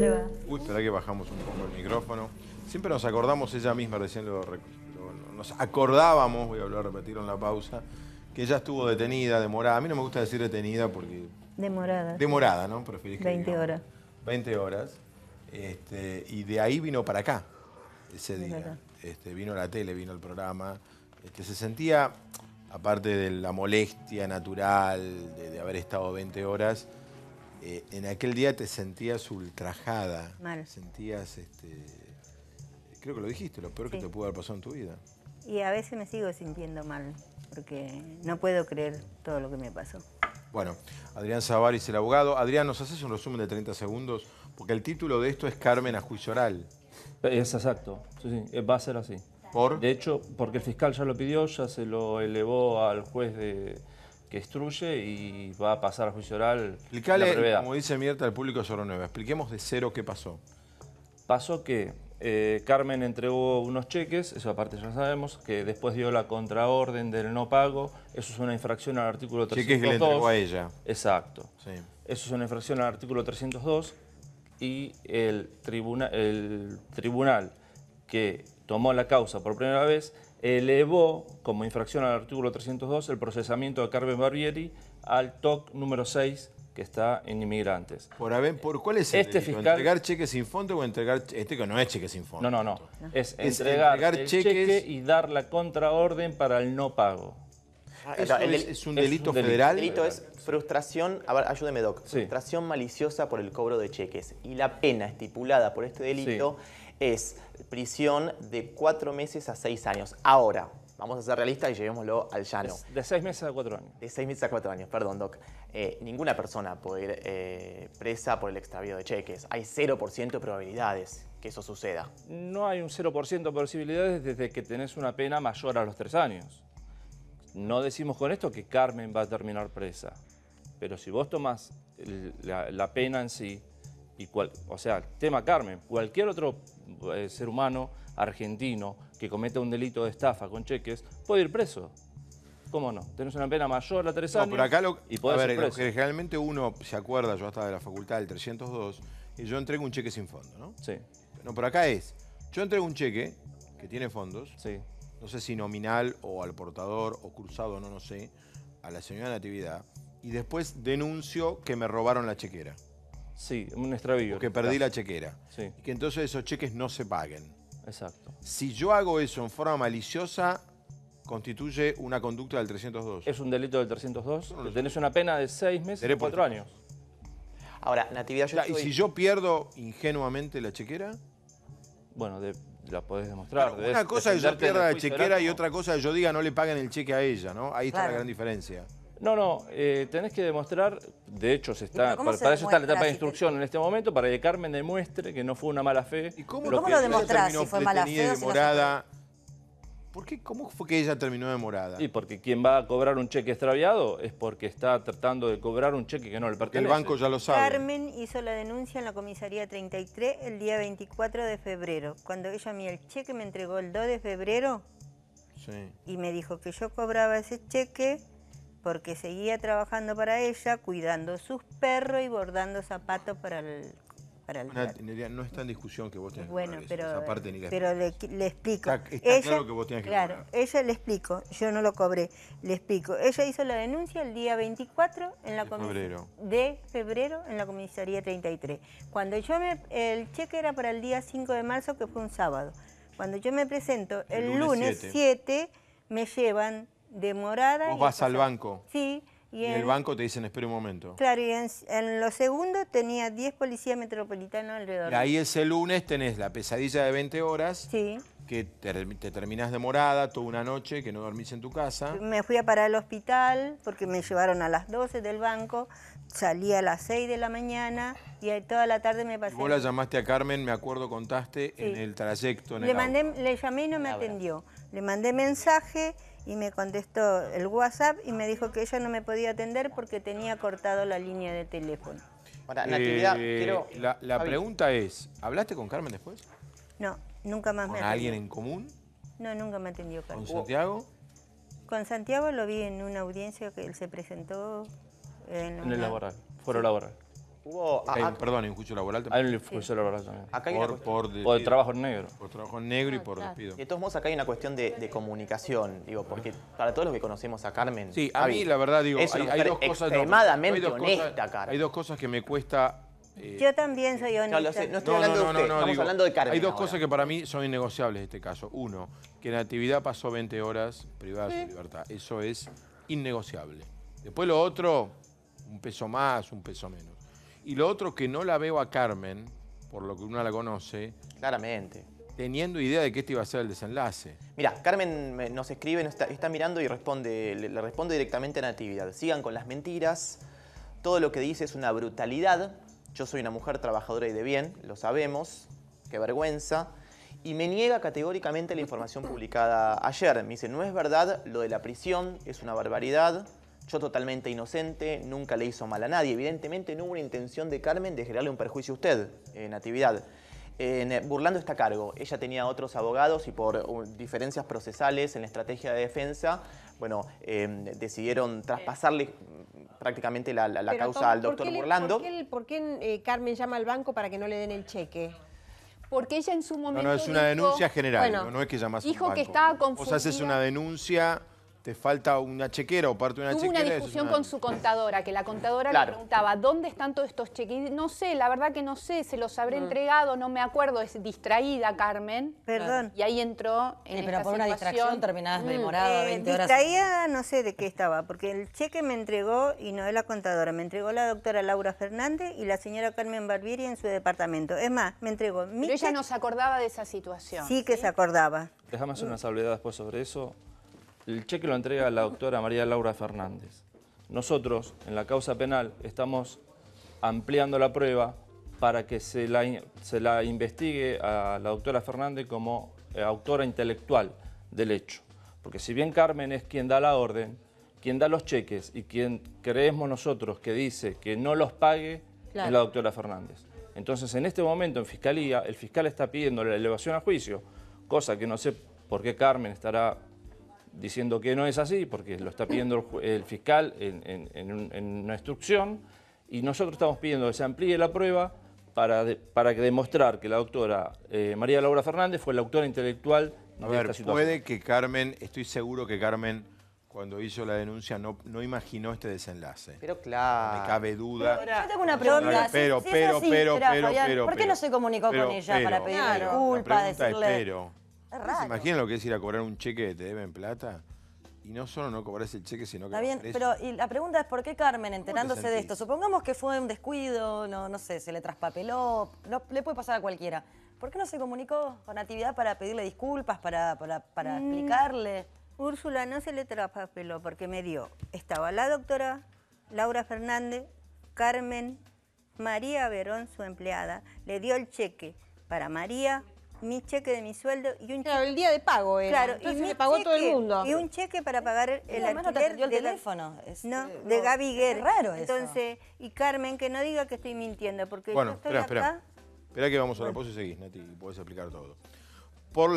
Uy, espera que bajamos un poco el micrófono. Siempre nos acordamos, ella misma recién nos acordábamos, voy a hablar, repetirlo en la pausa, que ella estuvo detenida, demorada. A mí no me gusta decir detenida porque... Demorada. Demorada, ¿no? Prefiero que 20 horas. 20 horas. Este, y de ahí vino para acá ese día. Este, vino la tele, vino el programa. Este, se sentía, aparte de la molestia natural de haber estado 20 horas, eh, en aquel día te sentías ultrajada. Mal. Sentías, este, creo que lo dijiste, lo peor que te pudo haber pasado en tu vida. Y a veces me sigo sintiendo mal, porque no puedo creer todo lo que me pasó. Bueno, Adrián Savaris el abogado. Adrián, ¿nos haces un resumen de 30 segundos? Porque el título de esto es Carmen a juicio oral. Es exacto, sí, sí. Eh, va a ser así. ¿Por? De hecho, porque el fiscal ya lo pidió, ya se lo elevó al juez de, que y va a pasar a juicio oral. Explicale, como dice Mierta, al público solo nueva. Expliquemos de cero qué pasó. Pasó que eh, Carmen entregó unos cheques, eso aparte ya sabemos, que después dio la contraorden del no pago. Eso es una infracción al artículo 302. Cheques que le entregó a ella. Exacto. Eso es una infracción al artículo 302 y el, el tribunal que tomó la causa por primera vez, elevó como infracción al artículo 302 el procesamiento de Carmen Barbieri al TOC número 6 que está en inmigrantes. Por, ¿por cuál es el este fiscal, ¿Entregar cheques sin fondo o entregar... Este que no es cheques sin fondo. No, no, no. Es, entregar, cheques... y dar la contraorden para el no pago. Ah, es, un delito federal? El delito es frustración, a ver, ayúdeme Doc, frustración maliciosa por el cobro de cheques. Y la pena estipulada por este delito es prisión de cuatro meses a seis años. Ahora, vamos a ser realistas y llevémoslo al llano. De seis meses a cuatro años. De seis meses a cuatro años, perdón, Doc. Eh, ninguna persona puede ir eh, presa por el extravío de cheques. Hay 0% de probabilidades que eso suceda. No hay un 0% de posibilidades desde que tenés una pena mayor a los tres años. No decimos con esto que Carmen va a terminar presa, pero si vos tomás la, pena en sí, y o sea, tema Carmen, cualquier otro eh, ser humano argentino que cometa un delito de estafa con cheques puede ir preso. ¿Cómo no? Tenés una pena mayor la tres años no, acá lo, y puede ir preso. Generalmente uno se acuerda, yo estaba de la facultad del 302, y yo entrego un cheque sin fondo, ¿no? Sí. No, por acá es, yo entrego un cheque que tiene fondos, sí. no sé si nominal o al portador o cruzado, no, no sé, a la señora Natividad, y después denuncio que me robaron la chequera. Sí, un extravío. que perdí la chequera. Sí. que entonces esos cheques no se paguen. Exacto. Si yo hago eso en forma maliciosa, constituye una conducta del 302. Es un delito del 302. tenés una pena de seis meses y cuatro años. Ahora, Natividad, yo estoy... ¿Y si yo pierdo ingenuamente la chequera? Bueno, de, la podés demostrar. una cosa es que yo pierda la chequera y otra cosa es que yo diga no le paguen el cheque a ella, ¿no? Ahí está la gran diferencia. No, no, eh, tenés que demostrar, de hecho se está, para, eso está la etapa de instrucción en este momento, para que Carmen demuestre que no fue una mala fe. ¿Y cómo lo, demostrás si fue mala fe ¿Por qué? ¿Cómo fue que ella terminó morada? Y porque quien va a cobrar un cheque extraviado es porque está tratando de cobrar un cheque que no le pertenece. El banco ya lo sabe. Carmen hizo la denuncia en la comisaría 33 el día 24 de febrero. Cuando ella me el cheque me entregó el 2 de febrero y me dijo que yo cobraba ese cheque porque seguía trabajando para ella, cuidando sus perros y bordando zapatos para el... Para el no está en discusión que vos tenés bueno, pero, pero le, explico. Está, claro que vos tenés que Claro, ella le explico, yo no lo cobré, le explico. Ella hizo la denuncia el día 24 en la de febrero. de febrero en la comisaría 33. Cuando yo me... El cheque era para el día 5 de marzo, que fue un sábado. Cuando yo me presento el, lunes, 7 me llevan demorada. Vos vas al banco. Sí. Y, en, el banco te dicen, espera un momento. Claro, y en, en los segundos tenía 10 policías metropolitanos alrededor. Y ahí ese lunes tenés la pesadilla de 20 horas. Sí que te, terminás demorada toda una noche, que no dormís en tu casa. Me fui a parar al hospital porque me llevaron a las 12 del banco, salí a las 6 de la mañana y toda la tarde me pasé. vos la llamaste a Carmen, me acuerdo, contaste, en el trayecto. le, mandé, le llamé y no me atendió. Le mandé mensaje y me contestó el WhatsApp y me dijo que ella no me podía atender porque tenía cortado la línea de teléfono. Eh, la pregunta es, ¿hablaste con Carmen después? No. Nunca más ¿Con me alguien en común? No, nunca me atendió Carmen. ¿Con Santiago? Con Santiago lo vi en una audiencia que él se presentó. En, en el laboral, foro laboral. Hubo, laboral también. Ah, en un juicio laboral también. Acá hay por, de, trabajo en negro. Por trabajo en negro y ah, por despido. De todos modos, acá hay una cuestión de, comunicación, digo, porque para todos los que conocemos a Carmen. Sí, a mí la verdad, digo, hay, dos cosas. No, honesta, Carmen. Hay dos cosas que me cuesta eh, Yo también soy eh, honesta. No, no estoy hablando de usted, estamos hablando de Carmen Hay dos cosas que para mí son innegociables en este caso. Uno, que Natividad pasó 20 horas privada de su libertad. Eso es innegociable. Después lo otro, un peso más, un peso menos. Y lo otro que no la veo a Carmen, por lo que uno la conoce... Claramente teniendo idea de que este iba a ser el desenlace. Mira, Carmen eh, nos escribe, está, mirando y responde, le, le responde directamente a Natividad. Sigan con las mentiras, todo lo que dice es una brutalidad. Yo soy una mujer trabajadora y de bien, lo sabemos, qué vergüenza. Y me niega categóricamente la información publicada ayer. Me dice, no es verdad lo de la prisión, es una barbaridad. Yo totalmente inocente, nunca le hizo mal a nadie. Evidentemente no hubo una intención de Carmen de generarle un perjuicio a usted, en Natividad. Eh, burlando está a cargo. Ella tenía otros abogados y por uh, diferencias procesales en la estrategia de defensa, bueno, em, decidieron traspasarle prácticamente la, causa al doctor Burlando. ¿Por qué, eh, Carmen llama al banco para que no le den el cheque? Porque ella en su momento No, no, es una denuncia general, no, es que llamas banco. que estaba confundida. O sea, una denuncia te falta una chequera o parte de una chequera. una discusión con su contadora, que la contadora le preguntaba, ¿dónde están todos estos cheques? No sé, la verdad que no sé, se los habré mm. entregado, no me acuerdo, es distraída Carmen. Perdón. Y ahí entró en sí, pero por una distracción terminadas mm. 20 eh, horas. Distraída no sé de qué estaba, porque el cheque me entregó, y no es la contadora, me entregó la doctora Laura Fernández y la señora Carmen Barbieri en su departamento. Es más, me entregó Pero ella no se acordaba de esa situación. Sí que se acordaba. Déjame hacer una salvedad después sobre eso. El cheque lo entrega la doctora María Laura Fernández. Nosotros, en la causa penal, estamos ampliando la prueba para que se la, se la investigue a la doctora Fernández como eh, autora intelectual del hecho. Porque si bien Carmen es quien da la orden, quien da los cheques y quien creemos nosotros que dice que no los pague es la doctora Fernández. Entonces, en este momento en Fiscalía, el fiscal está pidiendo la elevación a juicio, cosa que no sé por qué Carmen estará diciendo que no es así, porque lo está pidiendo el, fiscal en, una instrucción, y nosotros estamos pidiendo que se amplíe la prueba para, para que demostrar que la doctora eh, María Laura Fernández fue la autora intelectual de ver, esta Puede que Carmen, estoy seguro que Carmen cuando hizo la denuncia no, no imaginó este desenlace. Pero claro. Me cabe duda. Pero, yo tengo una pregunta. Pero, pero, pero, pero, pero, ¿Por qué no se comunicó con ella para pedir disculpas? Decirle... Pero, ¿Se imaginan lo que es ir a cobrar un cheque de te deben plata? Y no solo no cobras el cheque, sino que... Está bien, pero la pregunta es por qué Carmen, enterándose de esto, supongamos que fue un descuido, no, no sé, se le traspapeló, le puede pasar a cualquiera. ¿Por qué no se comunicó con Natividad para pedirle disculpas, para, para, mm, explicarle? Úrsula no se le traspapeló porque me dio. Estaba la doctora Laura Fernández, Carmen, María Verón, su empleada, le dio el cheque para María, mi cheque de mi sueldo y un claro, cheque. el día de pago era. Claro, Entonces y pagó todo el mundo. Y un cheque para pagar el, alquiler. No eh, de teléfono. no, de Gaby Guerra. Es raro Entonces, y Carmen, que no diga que estoy mintiendo, porque bueno, yo estoy espera, acá... Espera que vamos a la pausa y seguís, Nati, y podés explicar todo. Por la...